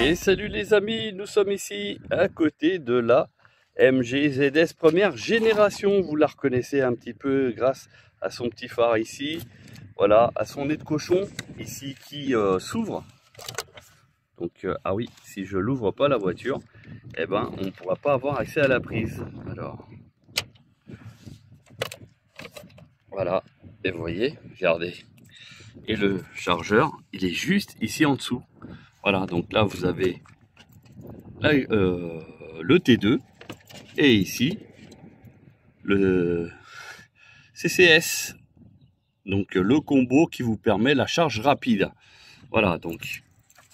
Et salut les amis, nous sommes ici à côté de la MGZS première génération. Vous la reconnaissez un petit peu grâce à son petit phare ici. Voilà, à son nez de cochon ici qui euh, s'ouvre. Donc, euh, ah oui, si je l'ouvre pas la voiture, eh ben, on ne pourra pas avoir accès à la prise. Alors, Voilà, et vous voyez, regardez. Et le chargeur, il est juste ici en dessous. Voilà, donc là vous avez euh, le T2 et ici le CCS. Donc le combo qui vous permet la charge rapide. Voilà, donc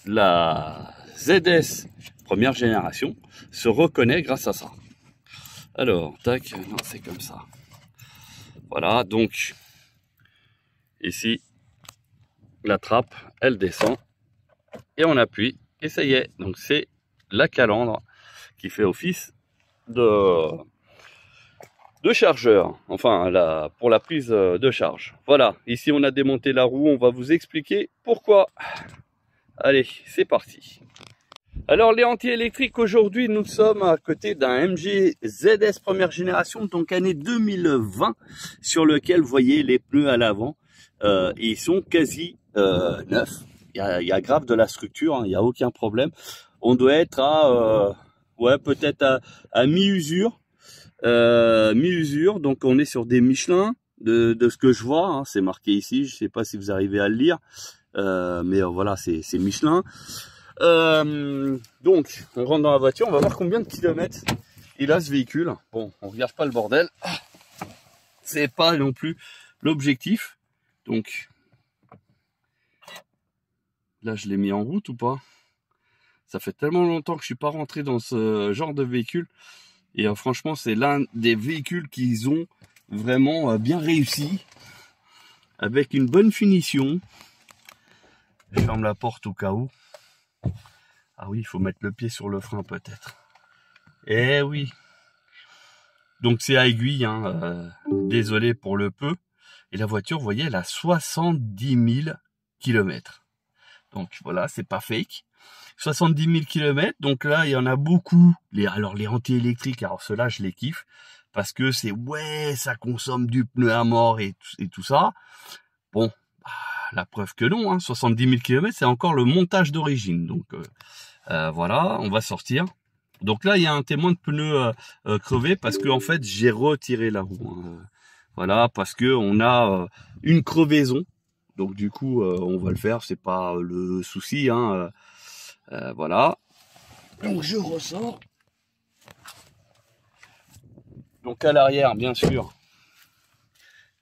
la ZS première génération se reconnaît grâce à ça. Alors, tac, non, c'est comme ça. Voilà, donc ici, la trappe, elle descend et on appuie et ça y est. Donc c'est la calandre qui fait office de, de chargeur, enfin pour la prise de charge. Voilà, ici on a démonté la roue, on va vous expliquer pourquoi. Allez, c'est parti. Alors les anti-électriques, aujourd'hui nous sommes à côté d'un MG ZS première génération, donc année 2020, sur lequel vous voyez les pneus à l'avant, euh, ils sont quasi euh, neufs. Il y, a, grave de la structure, hein, il n'y a aucun problème. On doit être à, euh, ouais, peut-être à, mi-usure, mi-usure, donc on est sur des Michelin, de, ce que je vois, hein, c'est marqué ici, je ne sais pas si vous arrivez à le lire, mais voilà, c'est Michelin. Euh, donc, on rentre dans la voiture, on va voir combien de kilomètres il a ce véhicule. Bon, on regarde pas le bordel. Ah, c'est pas non plus l'objectif. Donc, là, je l'ai mis en route ou pas Ça fait tellement longtemps que je suis pas rentré dans ce genre de véhicule. Et euh, franchement, c'est l'un des véhicules qu'ils ont vraiment euh, bien réussi. Avec une bonne finition. Je ferme la porte au cas où. Ah oui, il faut mettre le pied sur le frein peut-être. Eh oui. Donc c'est à aiguille, hein. Euh, désolé pour le peu. Et la voiture, vous voyez, elle a 70 000 km. Donc voilà, c'est pas fake. 70 000 km, donc là, il y en a beaucoup. Les, alors les anti-électriques, alors ceux je les kiffe. Parce que c'est, ouais, ça consomme du pneu à mort et tout ça. Bon, la preuve que non, 70 000 km, c'est encore le montage d'origine. Donc euh, euh, voilà, on va sortir. Donc là, il y a un témoin de pneu euh, crevé parce que en fait, j'ai retiré la roue. Hein. Voilà, parce que on a une crevaison. Donc du coup, on va le faire, c'est pas le souci. Hein. voilà. Donc je ressors. Donc à l'arrière, bien sûr,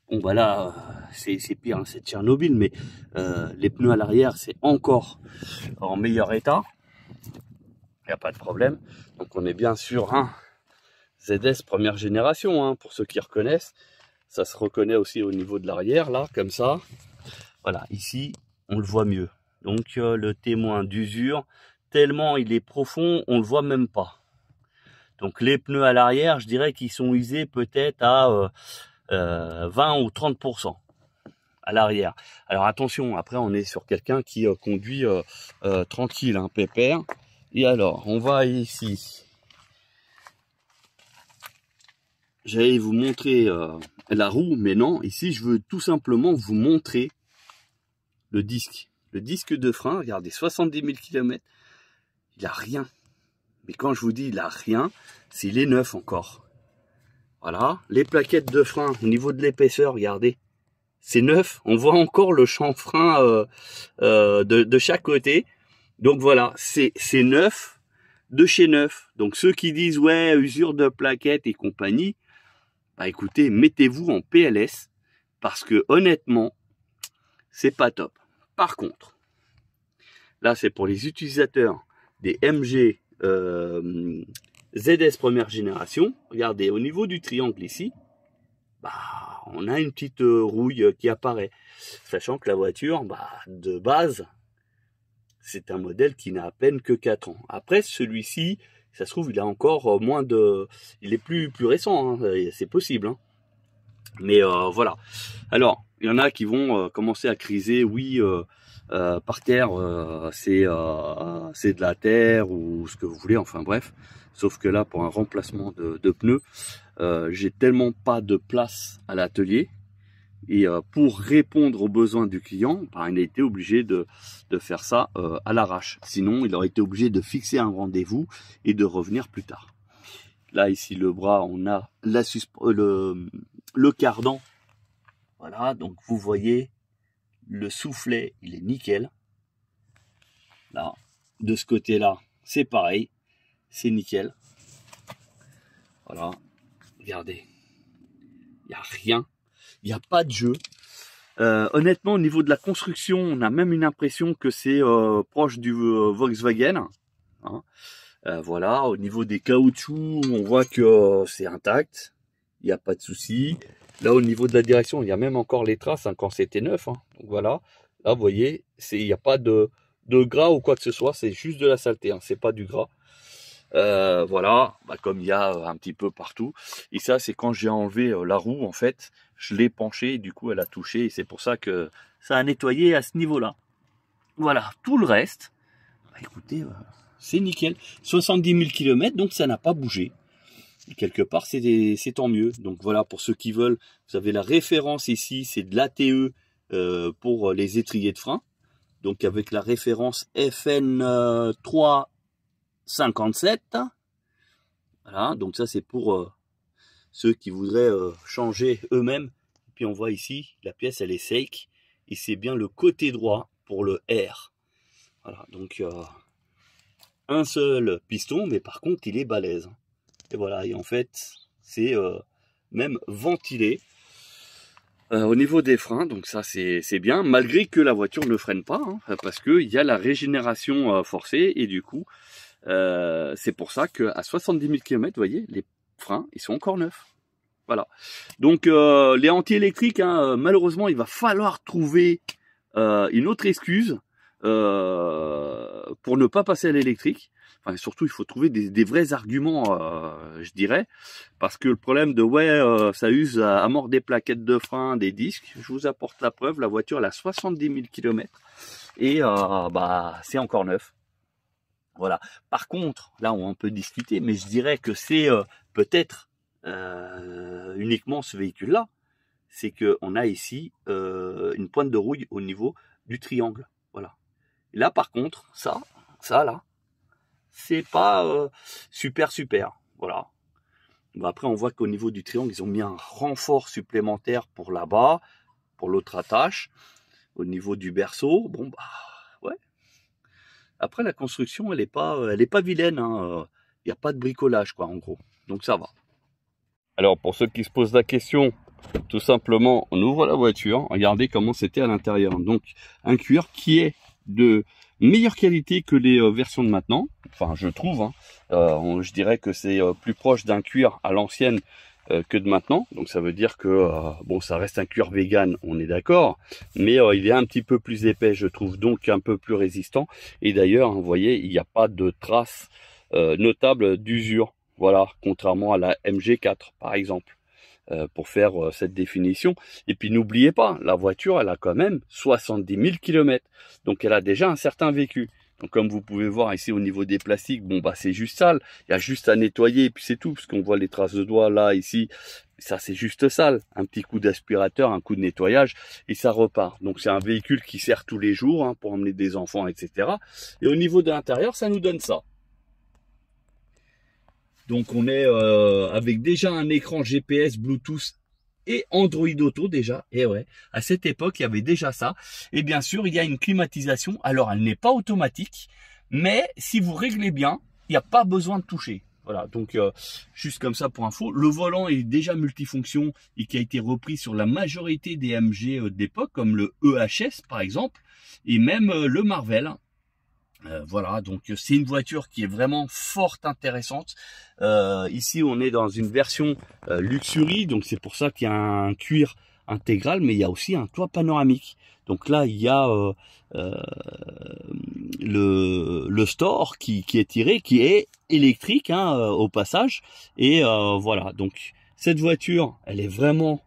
bon bah là c'est pire, hein, c'est Tchernobyl, mais euh, les pneus à l'arrière c'est encore en meilleur état. Il n'y a pas de problème. Donc on est bien sûr, un hein, ZS première génération, hein, pour ceux qui reconnaissent. Ça se reconnaît aussi au niveau de l'arrière, là, comme ça. Voilà, ici, on le voit mieux. Donc euh, le témoin d'usure, tellement il est profond, on le voit même pas. Donc les pneus à l'arrière, je dirais qu'ils sont usés peut-être à... Euh, 20 euh, ou 30 à l'arrière. Alors attention, après on est sur quelqu'un qui euh, conduit euh, tranquille, un hein, pépère. Et alors, on va ici. J'allais vous montrer la roue, mais non, ici je veux tout simplement vous montrer le disque. Le disque de frein, regardez, 70 000 km, il a rien. Mais quand je vous dis il a rien, c'est les est neuf encore. Voilà, les plaquettes de frein au niveau de l'épaisseur, regardez, c'est neuf. On voit encore le chanfrein euh, euh, de, chaque côté. Donc voilà, c'est neuf de chez neuf. Donc ceux qui disent ouais, usure de plaquettes et compagnie, bah écoutez, mettez-vous en PLS parce que honnêtement, c'est pas top. Par contre, là c'est pour les utilisateurs des MG euh, ZS première génération, regardez, au niveau du triangle ici, bah, on a une petite euh, rouille euh, qui apparaît. Sachant que la voiture, bah, de base, c'est un modèle qui n'a à peine que 4 ans. Après, celui-ci, ça se trouve, il a encore euh, moins de... Il est plus, plus récent, hein, c'est possible. Hein. Mais voilà. Alors, il y en a qui vont commencer à criser, oui, par terre, c'est de la terre ou ce que vous voulez, enfin bref. Sauf que là, pour un remplacement de, pneus, euh, j'ai tellement pas de place à l'atelier. Et euh, pour répondre aux besoins du client, bah, il a été obligé de, faire ça euh, à l'arrache. Sinon, il aurait été obligé de fixer un rendez-vous et de revenir plus tard. Là, ici, le bras, on a la le, le cardan. Voilà, donc vous voyez, le soufflet, il est nickel. Là, de ce côté-là, c'est pareil c'est nickel. Voilà, regardez, il n'y a rien, il n'y a pas de jeu. Euh, honnêtement, au niveau de la construction, on a même une impression que c'est euh, proche du euh, Volkswagen. Hein. voilà, au niveau des caoutchoucs, on voit que c'est intact, il n'y a pas de souci. Là, au niveau de la direction, il y a même encore les traces hein, quand c'était neuf. Hein. Donc voilà, là, vous voyez, il n'y a pas de, gras ou quoi que ce soit, c'est juste de la saleté, c'est pas du gras. Euh, voilà, bah, comme il y a un petit peu partout. Et ça, c'est quand j'ai enlevé euh, la roue, en fait, je l'ai penchée, du coup, elle a touché, et c'est pour ça que ça a nettoyé à ce niveau-là. Voilà, tout le reste, bah, écoutez, euh, c'est nickel. 70 000 km, donc ça n'a pas bougé. Quelque part, c'est tant mieux. Donc voilà, pour ceux qui veulent, vous avez la référence ici, c'est de l'ATE pour les étriers de frein. Donc avec la référence FN3 57. Voilà, donc ça c'est pour euh, ceux qui voudraient euh, changer eux-mêmes. Puis on voit ici, la pièce elle est sec et c'est bien le côté droit pour le R. Voilà, donc euh, un seul piston, mais par contre il est balèze. Et voilà, et en fait c'est même ventilé. au niveau des freins, donc ça c'est bien, malgré que la voiture ne freine pas, hein, parce qu'il y a la régénération forcée et du coup euh, c'est pour ça qu'à 70 000 km, vous voyez, les freins, ils sont encore neufs. Voilà. Donc euh, les anti-électriques, hein, euh, malheureusement, il va falloir trouver une autre excuse pour ne pas passer à l'électrique. Enfin, surtout, il faut trouver des, vrais arguments, je dirais, parce que le problème de ouais, ça use à, mort des plaquettes de frein, des disques. Je vous apporte la preuve, la voiture elle a 70 000 km et bah c'est encore neuf. Voilà. Par contre, là on peut discuter, mais je dirais que c'est euh, peut-être euh, uniquement ce véhicule-là, c'est qu'on a ici euh, une pointe de rouille au niveau du triangle. Voilà. Là par contre, ça, ça là, c'est pas super super. Voilà. après on voit qu'au niveau du triangle, ils ont mis un renfort supplémentaire pour là-bas, pour l'autre attache. Au niveau du berceau, bon bah après, la construction, elle n'est pas, euh, pas vilaine. Hein, euh, il n'y a pas de bricolage, quoi, en gros. Donc ça va. Alors, pour ceux qui se posent la question, tout simplement, on ouvre la voiture. Regardez comment c'était à l'intérieur. Donc, un cuir qui est de meilleure qualité que les euh, versions de maintenant. Enfin, je trouve. Hein. je dirais que c'est plus proche d'un cuir à l'ancienne euh, que de maintenant. Donc ça veut dire que euh, bon, ça reste un cuir vegan, on est d'accord, mais euh, il est un petit peu plus épais, je trouve, donc un peu plus résistant. Et d'ailleurs, hein, vous voyez, il n'y a pas de traces notables d'usure. Voilà, contrairement à la MG4 par exemple pour faire cette définition. Et puis n'oubliez pas, la voiture, elle a quand même 70 000 km. Donc elle a déjà un certain vécu. Donc comme vous pouvez voir ici au niveau des plastiques, bon bah c'est juste sale. Il y a juste à nettoyer et puis c'est tout, parce qu'on voit les traces de doigts là, ici. Ça c'est juste sale. Un petit coup d'aspirateur, un coup de nettoyage et ça repart. Donc c'est un véhicule qui sert tous les jours hein, pour emmener des enfants, etc. Et au niveau de l'intérieur, ça nous donne ça. Donc on est euh, avec déjà un écran GPS Bluetooth et Android Auto déjà. Et eh ouais, à cette époque, il y avait déjà ça. Et bien sûr, il y a une climatisation. Alors, elle n'est pas automatique, mais si vous réglez bien, il n'y a pas besoin de toucher. Voilà, donc euh, juste comme ça pour info, le volant est déjà multifonction et qui a été repris sur la majorité des MG euh, d'époque, comme le EHS par exemple, et même euh, le Marvel. Euh, voilà, donc euh, c'est une voiture qui est vraiment fort intéressante. Euh, ici, on est dans une version luxury, donc c'est pour ça qu'il y a un cuir intégral, mais il y a aussi un toit panoramique. Donc là, il y a le, store qui, est tiré, qui est électrique hein, au passage. Et voilà, donc cette voiture, elle est vraiment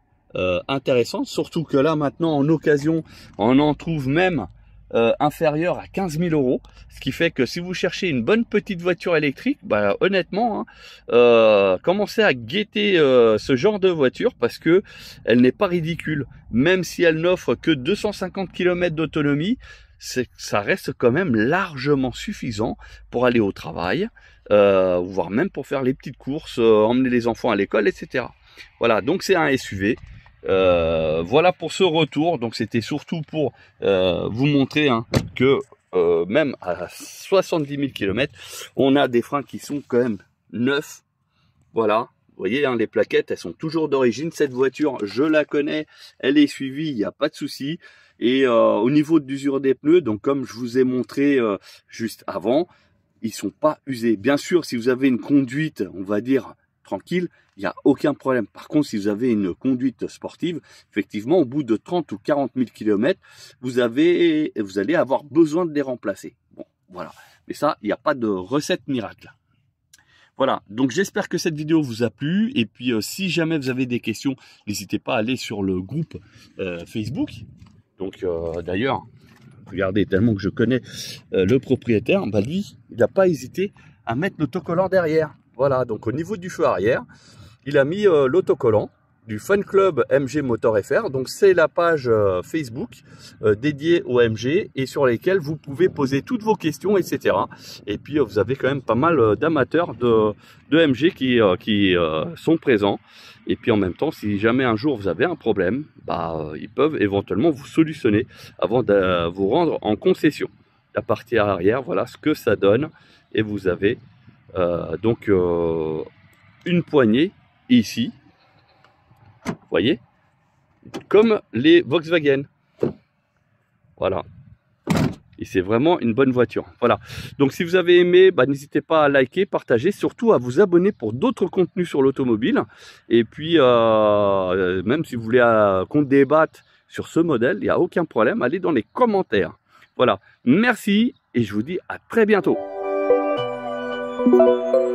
intéressante, surtout que là maintenant, en occasion, on en trouve même inférieure inférieur à 15 000 euros. Ce qui fait que si vous cherchez une bonne petite voiture électrique, bah, honnêtement, hein, euh, commencez à guetter euh, ce genre de voiture parce que elle n'est pas ridicule. Même si elle n'offre que 250 km d'autonomie, ça reste quand même largement suffisant pour aller au travail, euh, voire même pour faire les petites courses, emmener les enfants à l'école, etc. Voilà, donc c'est un SUV. Euh, voilà pour ce retour. Donc c'était surtout pour euh, vous montrer hein, que euh, même à 70 000 km, on a des freins qui sont quand même neufs. Voilà. Vous voyez, hein, les plaquettes, elles sont toujours d'origine. Cette voiture, je la connais, elle est suivie, il n'y a pas de souci. Et au niveau de des pneus, donc comme je vous ai montré juste avant, ils sont pas usés. Bien sûr, si vous avez une conduite, on va dire tranquille, il n'y a aucun problème. Par contre, si vous avez une conduite sportive, effectivement, au bout de 30 ou 40 000 km, vous, avez, vous allez avoir besoin de les remplacer. Bon, voilà. Mais ça, il n'y a pas de recette miracle. Voilà, donc j'espère que cette vidéo vous a plu. Et puis, euh, si jamais vous avez des questions, n'hésitez pas à aller sur le groupe euh, Facebook. Donc, euh, d'ailleurs, regardez, tellement que je connais le propriétaire, bah, lui, il n'a pas hésité à mettre l'autocollant derrière. Voilà, donc au niveau du feu arrière, il a mis euh, l'autocollant du Fun club MG Motor FR. Donc c'est la page euh, Facebook euh, dédiée au MG et sur laquelle vous pouvez poser toutes vos questions, etc. Et puis vous avez quand même pas mal d'amateurs de, de, MG qui, qui sont présents. Et puis en même temps, si jamais un jour vous avez un problème, bah, ils peuvent éventuellement vous solutionner avant de vous rendre en concession. La partie arrière, voilà ce que ça donne. Et vous avez euh, donc euh, une poignée ici, vous voyez, comme les Volkswagen. Voilà. Et c'est vraiment une bonne voiture. Voilà. Donc si vous avez aimé, bah, n'hésitez pas à liker, partager, surtout à vous abonner pour d'autres contenus sur l'automobile. Et puis, euh, même si vous voulez qu'on débatte sur ce modèle, il n'y a aucun problème, allez dans les commentaires. Voilà. Merci et je vous dis à très bientôt. Thank you.